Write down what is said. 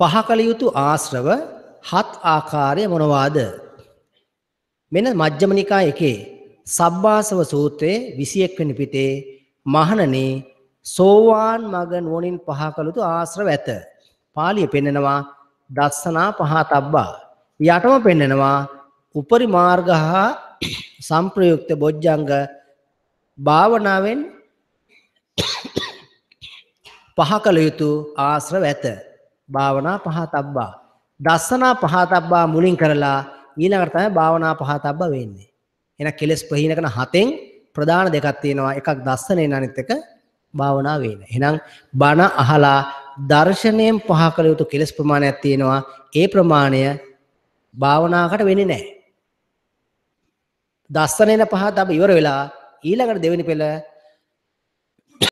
පහ කළ යුතු ආශ්‍රව හත් ආකාරය මොනවාද? මෙන්න මජ්ක්‍ධිම නිකාය එකේ සබ්බාසව සූත්‍රයේ 21 වෙනි පිටේ මහණනේ සෝවාන් මග නුවණින් පහ කළ යුතු ආශ්‍රව ඇත. පාලිය පෙන්නනවා දස්සනා පහතබ්බා. යටම පෙන්නනවා උපරි මාර්ග හා සම්ප්‍රයුක්ත බොජ්ජංග භාවනාවෙන් පහ කළ යුතු ආශ්‍රව ඇත. භාවනා පහතබ්බා. දස්සනා පහතබ්බා මුලින් කරලා ඊළඟට තමයි භාවනා පහතබ්බා වෙන්නේ. එන කෙලස් ප්‍රහීන කරන හතෙන් ප්‍රධාන දෙකක් තියෙනවා. එකක් දස්සනේ අනිත් එක භාවනා වේන. එහෙනම් බණ අහලා දර්ශනයෙන් පහ කළ යුතු කෙලස් ප්‍රමාණයක් තියෙනවා. ඒ ප්‍රමාණය භාවනාවකට වෙන්නේ නැහැ. දස්සනේන පහතබ්බ ඉවර වෙලා ඊළඟට දෙවෙනි පෙළ